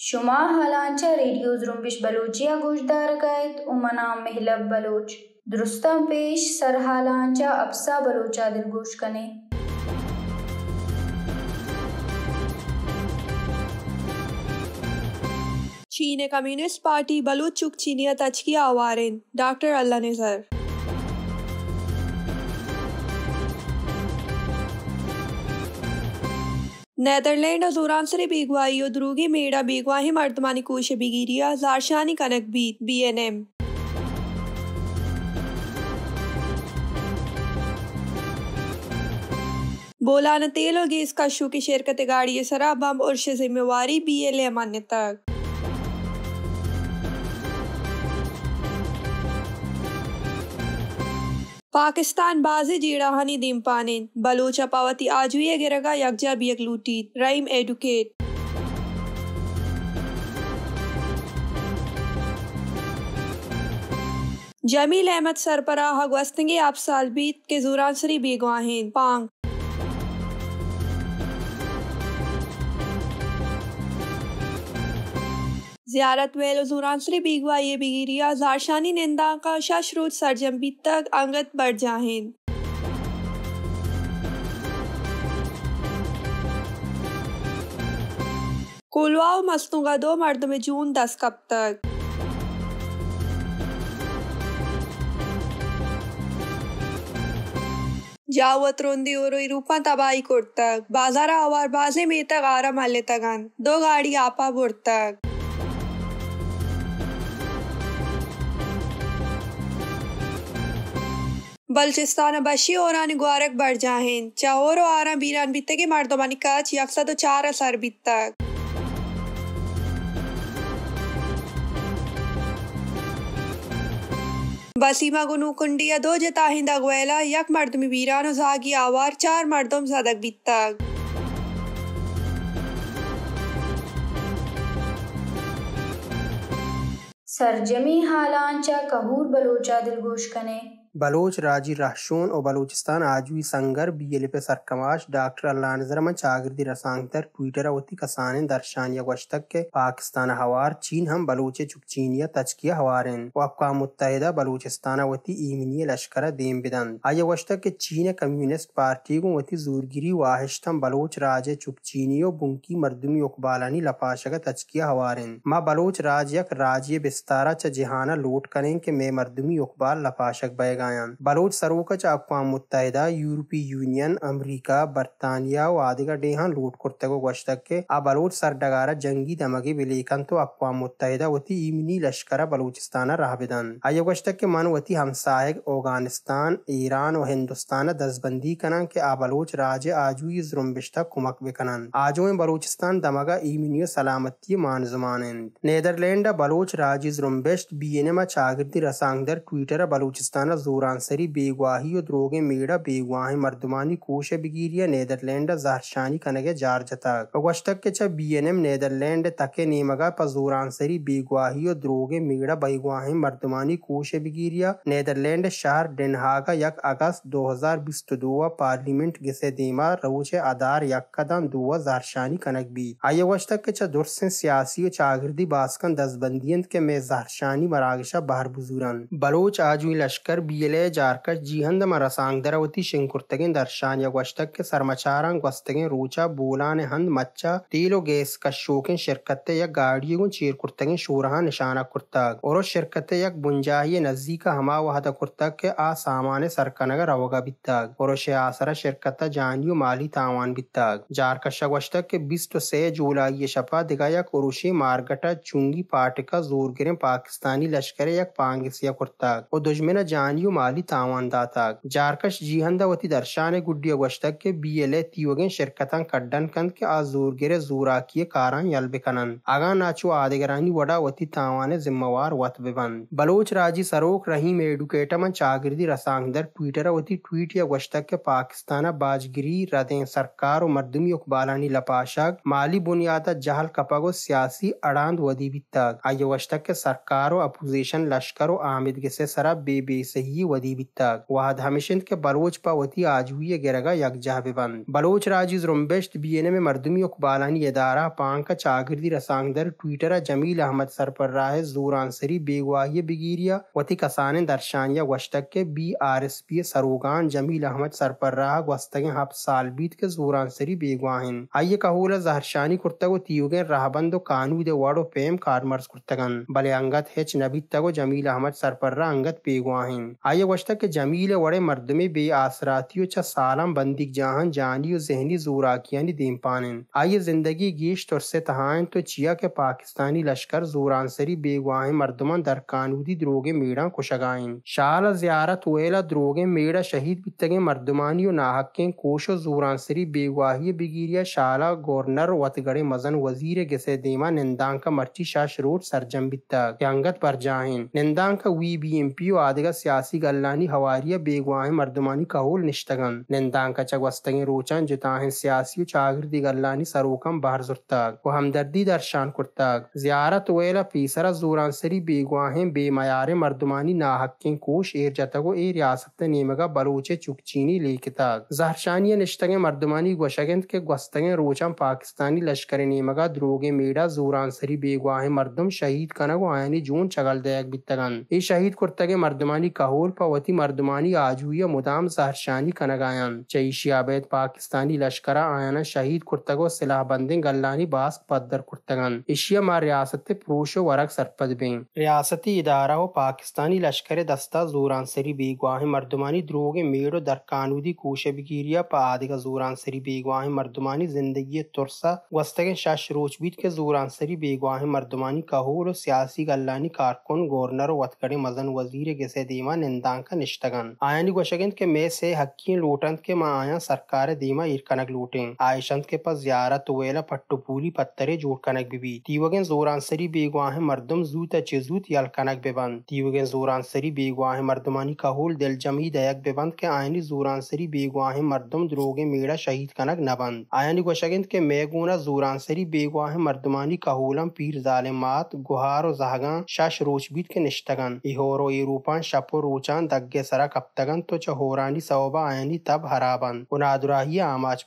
शुमा हालांचा radio जुम्बिश बलोचिया गुजदार गैत उमना महलब Bloch दुरुस्ता पेश sir हालांचा अफसा बलोचा दिलगोश कने चीन कम्युनिस्ट पार्टी बलोच चुक चीनिया तचकिया आवारेन डॉक्टर अल्लाह ने सर ನೆದರ್ಲೆಂಡ್ ದುರಾನ್ಸರಿ ಬೀಗ್ವಾಯಿಯು ದ್ರೂಗಿ ಮೀಡ ಬೀಗ್ವಾಹಿ ಮರ್ದಮಾನಿ ಕೂಶ ಬಿಗಿರಿಯ ಜಾರ್ಶಾನಿ ಕನಕ್ ಬೀತ್ ಬಿಎನ್ಎಂ बोलाना तेल और गैस का शू की शिरकत गाड़ी बम और जिम्मेवारी बी एल एम अन्य तक पाकिस्तान बाजी जीड़ा रहानी दीम पाने बलोच अपावती आजुए गिरगा यकजा बियक लूटी रईम एडुकेट जमील अहमद सरपरा हगवस्तंगे आप सालबीत के जुरानसरी बेगवाहिन पांग जियारत में लजूरांसरी बीगवा ये बिगिरिया जारशानी निंदा का शशरूज सरजम्बी तक अंगत बढ़ जाहें कुलवाओ मस्तूंगा दो मर्द में जून दस कब तक जावत रोंदी और रूपा तबाही कोट तक बाजारा और बाजे में तक आरा मल्ले तक दो गाड़ी आपा बुर तक बलूचिस्तान बशी और गुआरक बढ़ जाहन चाहोर और आरा बीरान बित्ते के मर्दबानी काच यकसद तो चार असर बित्तक बसीमा गुनू कुंडिया दो जताहिंदा गोयला यक मर्दमी बीरान जागी आवार चार मर्दम सदक बित्तक सरजमी हालांचा कहूर बलोचा दिलगोश कने बलोच राजी रहशोन और बलूचिस्तान आजवी संगर संगर एल पे सरकमाश डॉक्टर अल्लाह चागिरदी रसांगतर ट्विटर वती कसाने दर्शानिया वशतक के पाकिस्तान हवार चीन हम चुक चुकचीनिया तजकिया हवारन व अफका मुतहदा बलोचिस्तान अवती ईमनी लश्कर देम बिदन आय वशतक के चीन कम्युनिस्ट पार्टी को वती जोरगिरी वाहिशतम बलोच राजे चुकचीनियो बुंकी मरदमी उकबालानी लपाशक किया हवार माँ बलोच राज यक राज्य बिस्तारा च जहाना लोट करें के मैं मरदमी उकबाल लपाशक बैगा लगायां बलोच सर्वोच्च अकवाम मुतहदा यूरोपी यूनियन अमरीका बरतानिया आदि का डेहान लूट कुर्तगो गश्तक आ बलोच सर डगारा जंगी दमगी बिलेकन तो अकवाम मुतहदा वती इमनी लश्कर बलूचिस्तान राहबदन आयो गश्तक के मान वती हमसाहग अफगानिस्तान ईरान और हिंदुस्तान दसबंदी कना के आ बलोच राज आजुई जुम्बिश्ता कुमक बेकनन आजो बलूचिस्तान दमगा इमनी सलामती मानजुमान नेदरलैंड बलोच राज जुम्बिश्त बी एन एम चागिर्दी रसांगदर ट्विटर बलूचिस्तान जो دورانسری بیگواهی و دروغی میڑا بیگواهی مردمانی کوش بگیریه نیدرلند زهرشانی کنگه جار جتا گوشتک که چه بی این ام نیدرلند تکه نیمگا پا دورانسری بیگواهی و دروغی میڑا بیگواهی مردمانی کوش بگیریه نیدرلند شهر ڈنہاگا یک اگست 2022 पार्लियामेंट गिसे दीमा रऊचे आधार यक्कदन दुआ जारशानी कनक भी आये वश तक के चदुर से सियासी चागिर्दी बास्कन दसबंदियन के में जारशानी मरागशा बहर बुजुरन बलोच आजुई लश्कर बी گلێ جارکە جی هەندەمەرە سانگدەرەوەتی شنکورتەگەن دەرشان یەگەشتەکە سەرمەچاران گوەستەگەن ڕووچە بولانێ هەند مەچە تیل و گێسکە شوکن شرکەتە یە گاڑیگون چیرکورتەگەن شوورها نشانە کورتاگ ئۆرۆ شرکەتە یەک بنجاهیە نزیکە هەماوە هەدە کورتەکە ئا سامانێ سەرکەنەگە ڕەوەگە بیتتاگ ئۆرۆشێ ئاسرە شرکەتە جانی و مالی تاوان بیتتاگ جارکە شەگەشتەکە بیست و سێ جولایی شەپا دیگە یەک ئۆروشی مارگەٹە چونگی پارٹکە زۆرگرن پاکستانی لەشکرە یەک پانگسیە کورتاگ و دژمنە جانی و ಮಾಲಿ ತಾವಂದಾತಾಗ್ ಜಾರ್ಕಶ್ ಜಿಹಂದವತಿ ದರ್ಶಾನೆ ಗುಡ್ಡಿಯ ವಷ್ಟಕ್ಕೆ ಬಿಎಲ್ಎ ತೀವಗೆ ಶಿರ್ಕತಂ ಕಡ್ಡನ್ ಕಂದ್ ಕೆ ಆ ಜೂರ್ಗೆರೆ ಜೂರಾಕಿಯ ಕಾರಂ ಯಲ್ಬಿಕನನ್ ಆಗ ನಾಚು ಆದಿಗರಾನಿ ವಡ ವತಿ ತಾವಾನೆ जिम्मेवार वत बिबंद बलोच राजी सरोक रहीम एडुकेटमन चागिरदी रसांगदर ट्विटर वती ट्वीट या वशतक के पाकिस्तान बाजगिरी रदें सरकार और मर्दमी उकबालानी लपाशक माली बुनियादा जहल कपगो सियासी अड़ांद वदी भी तक आये के सरकार और अपोजिशन लश्कर और आमिद से सरा बेबे सही ही वदी बिता híjúivitták, के Baloch ħamixint ke barwoċ pa wati għagħuja għeraga jak ġahbiban. Barwoċ raġiz rumbesht bijene मरदमी mardumi ukbalani पांग का चागिरदी रसांगदर ट्विटर जमील अहमद सर पर राह जोर आंसरी बेगवाही बिगीरिया वती कसान दर्शानिया वस्तक के बी आर एस पी सरोगान जमील अहमद सर पर राह वस्तगे हफ साल बीत के जोर आंसरी बेगवाहिन आइये कहूला जहरशानी कुर्तगो तीयुगे राहबंद कानू दे वाड़ो पेम कारमर्स कुर्तगन बले अंगत हेच नबी तगो जमील अहमद सर पर रा अंगत बेगवाहिन आइए वशता के जमील वड़े मर्दमी बे आसराती चा सालम बंदिक जहाँ जानी और जहनी जोराकियानी दीम पानन आइए जिंदगी गीश और से तहाँ तो चिया के पाकिस्तानी लश्कर जोरानसरी बेगवाह मर्दमा दर कानूदी द्रोगे मेड़ा कुशगाइन शाल ज्यारत वेला द्रोगे मेड़ा शहीद बितगे मर्दमानी और नाहकें कोशो जोरानसरी बेगवाही बिगिरिया शाला गवर्नर वतगड़े मजन वजीर गिसे देमा निंदांग का मर्ची शाह शरोट सरजम बितक पर जाहिन निंदांग का वी बी एम पी आदगा सियासी गल्लानी हवारिया बेगुआहें मर्दमानी कहोल निश्तगन निंदां कचक वस्तगें रोचन जिताहें सियासी चागिरदी गल्लानी सरोकम बहर जुर्तक व हमदर्दी दर्शान कुर्तक जियारत वेला फीसरा जोरान सरी बेगुआहें बेमयार मर्दमानी नाहक्कें कोश एर जतगो ए रियासत नेमगा बलोचे चुकचीनी लेकितक जहरशानिया निश्तगें मर्दमानी गशगंद के गस्तगें रोचन पाकिस्तानी लश्कर नेमगा द्रोगे मेरा जोरान सरी बेगुआहें मर्दम शहीद कनगो आयनी जून चगल दयाक बितगन ए शहीद कुर्तगे मर्दमानी कहूल पवती मर्दमानी आजूया मुदाम जहरशानी कनगायान चईशी आबेद पाकिस्तानी लश्करा आयाना शहीद कुर्तगो सिलाह बंदे गल्लानी बास पदर कुर्तगन एशिया मा रियासत प्रूशो वरक सरपद बें रियासती इदारा हो पाकिस्तानी लश्कर दस्ता जोरान सरी बेगवाह मर्दमानी द्रोगे मेड़ो दर कानूदी आदि का जोरान सरी बेगवाह मर्दमानी जिंदगी तुरसा वस्तगे शश रोचबीत के जोरान सरी बेगवाह मर्दमानी कहूर सियासी गल्लानी कारकुन गवर्नर वतकड़े मजन वजीर गिसे देमा का ನಿಷ್ಟಗನ್ आयन गोशगिंद के मे से हक्की लूटंत के माँ आया सरकार दीमा ईर लूटे आयशंत के पास जियारत वेला पट्टू पूरी जूट कनक बिबी तीवगन जोरानसरी बेगवाह मर्दम जूत चिजूत यल कनक बेबंद तीवगन जोरानसरी बेगवाह मर्दमानी कहूल दिल जमी दयक बेबंद के आयनी जोरानसरी बेगवाह मर्दम द्रोगे मेरा शहीद कनक नबंद आयन गोशगिंद के मेगूना जोरानसरी बेगवाह मर्दमानी कहूलम पीर जालिमात गुहार जहागा शश रोचबीत के निश्तगन इहोरो रूपान शपो ෝචාන් දක්ගේ සරක් तो තොච सोबा आयनी तब हराबन उनादुराही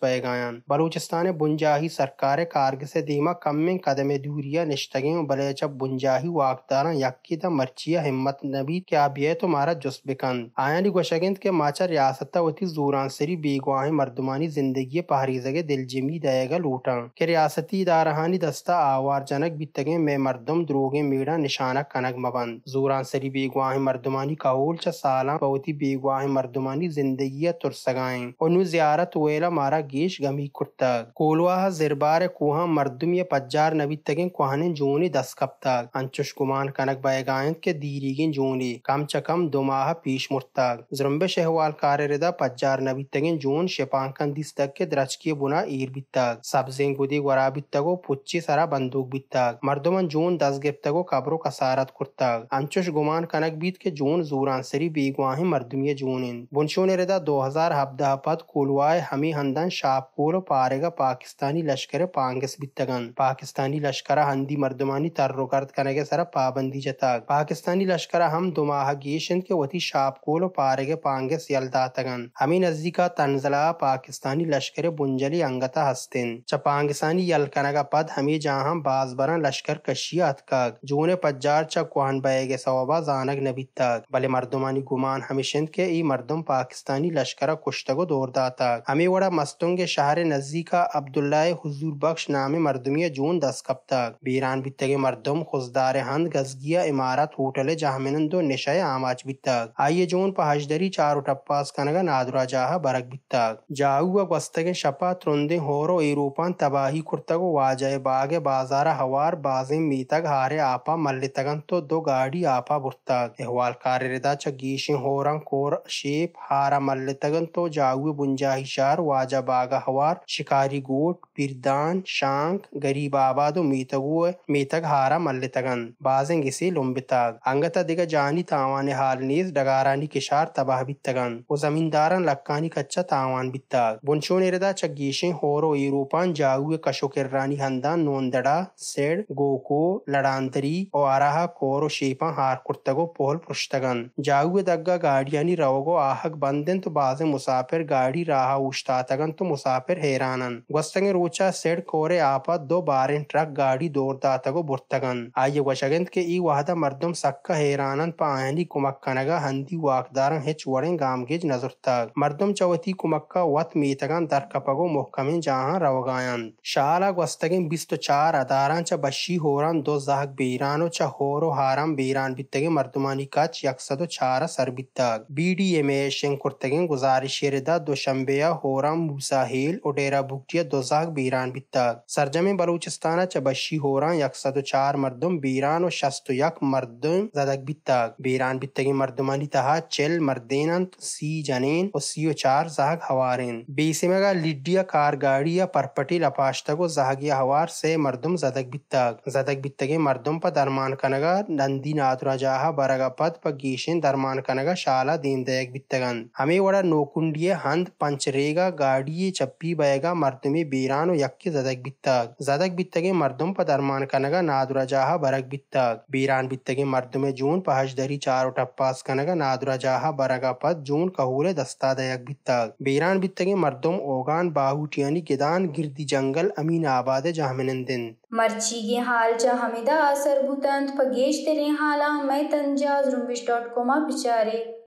पे गायन बलूचिस्तान बुंजाही सरकार कारग से दीमा कम में कदम दूरिया निश्तगे बले जब बुंजाही वाकदारा यकी मर्चिया हिम्मत नबी क्या बे है तुम्हारा जुस्बिकन आयनी गोशगिंद के माचा रियासत वती जूरान सरी बेगवाह मर्दमानी जिंदगी पहरी जगह दिल जिमी दयेगा लूटा के रियासती दारहानी दस्ता आवार जनक बीतगे में मर्दम द्रोगे मेड़ा निशाना कनक मबन जूरान सरी बेगवाह मर्दमानी काउल साल बहुत ही बेगवाह मर्दमानी जिंदगी तुरसगाए उन्हु जियारत वेला मारा गेश गमी कुर्तक कोलवाह जरबार कुहा मर्दुम ये पज्जार नबी तक कुहाने जोनी दस कप तक अंचुश कुमार कनक बैगायन के दीरी गिन जोनी कम च कम दो माह पीश मुर्तक जुम्बे शहवाल कार्यदा पज्जार नबी तक जोन शेपांकन दिस तक के द्रज के बुना ईर बितक सब्जे गुदी गुरा बितको पुच्ची सरा बंदूक बितक मर्दमन जोन दस गिप्तको कब्रो कसारत कुर्तक अंशुश गुमान कनक बीत के जोन जोरान से اکثری بیگاه مردمی جونین بنشون ردا 2017 پد کولوای همی هندن شاپور و پارگا پاکستانی لشکر پانگس بیتگن पाकिस्तानी लश्कर हंदी मर्दमानी तर्रो गर्द करने के सर पाबंदी जताग पाकिस्तानी लश्कर हम दुमाह गेशन के वती शापकोल पारे के पांगे सियलदा तगन हमी नजदीका तंजला पाकिस्तानी लश्कर बुंजली अंगता हस्तिन च पाकिस्तानी यल कनगा पद हमी जहां बाजबरा लश्कर कशिया हथकाग जूने पज्जार च कुहन बएगे सवाबा जानक नबी तक भले मर्दो мардумани гумон ҳамешанд ки и мардум пакистани лашкара куштагу дурдатак ҳамин вара мастунге шаҳри наздика абдуллаи ҳузурбахш наами мардумия ҷун дасткаптак биран биттаги мардум хуздаре ҳанд газгия имарат ҳӯтале ҷаҳминанду нешае амач биттак айе ҷун па ҳаждари чару таппас канага надура ҷаҳа барак биттак ҷауга гвастаги шапа трунди ҳоро ирупан табаҳӣ куртагу важае баге базара ҳавар базин митаг ҳаре апа маллитаган то ду гаҳди апа буртак эҳволкаререда गीशिंग होरंग कोर शेप हारा मल्ल तगन तो जागु बुंजा हिशार वाजा बागा हवार शिकारी गोट birdan shank garibabado mitague mitaghaara mallitagan baazengisi lumbitag angata diga jaani taawaan haalniis dhagaaraani kishaar tabah bittagan wo zamindaaran lakkaani kacha taawaan bittag bunchoonirda chaggiishin hooro iruupaan jaague kashokirraani handaan noondada सेड गोको लड़ांतरी और आराहा कोरो शेपा हार कुर्तगो Pohl पुष्टगन जागुए दग्गा गाड़ियानी रवगो आहक बंदन तो बाजे मुसाफिर गाड़ी राहा उश्तातगन तो मुसाफिर हैरानन गस्तंगे रोज ಉಚ ಸೆಡ್ ಕೋರೆ ಆಪ ದೊ ಬಾರಿನ್ ಟ್ರಕ್ ಗಾಡಿ ದೋರ್ದಾತಗೊ ಬುರ್ತಗನ್ ಆಯ್ಯ ವಶಗಂತ್ಗೆ ಈ ವಹದ ಮರ್ದಮ್ ಸಕ್ಕ ಹೇರಾನನ್ ಪಾಯನಿ ಕುಮಕ್ಕನಗ ಹಂದಿ ವಾಕ್ದಾರಂ ಹೆಚ್ ವಡೆನ್ ಗಾಮ್ಗೆಜ್ ನಜುರ್ತಾಗ್ ಮರ್ದಮ್ ಚವತಿ ಕುಮಕ್ಕ ವತ್ ಮೀತಗನ್ ದರ್ಕಪಗೊ ಮೊಹ್ಕಮಿನ್ ಜಾಹನ್ ರವಗಾಯನ್ ಶಾಲಾಗ್ ವಸ್ತಗಿನ್ ಬಿಸ್ತು ಚಾರ್ ಅದಾರಾನ್ ಚ ಬಶಿ ಹೋರಾನ್ ದೊ ಜಹಕ್ ಬೇರಾನೋ ಚ ಹೋರೋ ಹಾರಂ ಬೇರಾನ್ ಬಿತ್ತಗೆ ಮರ್ದುಮಾನಿ ಕಾಚ್ ಯಕ್ಸದೊ ಚಾರ सरबिताग बीडीएमए शेंकुर्तगिन गुजारिश रेदा दोशंबेया होराम मुसाहिल और डेरा भुगटिया दोजाक بیران بیتگ سرجم بلوچستان چه بشی هوران 104 مردم بیران و 61 مردم زدگ بیتگ بیران بیتگی مردمانی تها 40 مردینند 30 جنین و 34 زهگ هوارین بیسیمگا لیڈیا کارگاڑی پرپٹی لپاشتگ و زهگی هوار سه مردم زدگ بیتگ زدگ بیتگی مردم پا درمان کنگا نندی ناتورا جاها برگا پد پا گیشن درمان کنگا شالا دیندگ بیتگند हमें vada नोकुंडिये हंद पंचरेगा गाड़िये चप्पी बयगा मर्दमे बीरान anu yakki zadak bittag zadak bittage mardum pa darman kanaga nadura jaha barak bittag biran bittage mardume jun pahaj dari charo tappas kanaga nadura jaha baraga pat jun kahule dasta dayak bittag biran bittage mardum ogan bahutiyani gedan girdi jangal amin abade jahmenendin ಮರ್ಚಿಗೆ ಹಾಲ್ ಜಹಮಿದ ಸರ್ಬುತಂತ್ ಪಗೇಶ್ ತೆರೆ ಹಾಲ ಮೈ ತಂಜಾ ಜುಂಬಿಶ್ dot ಕಾಮ ಬಿಚಾರೆ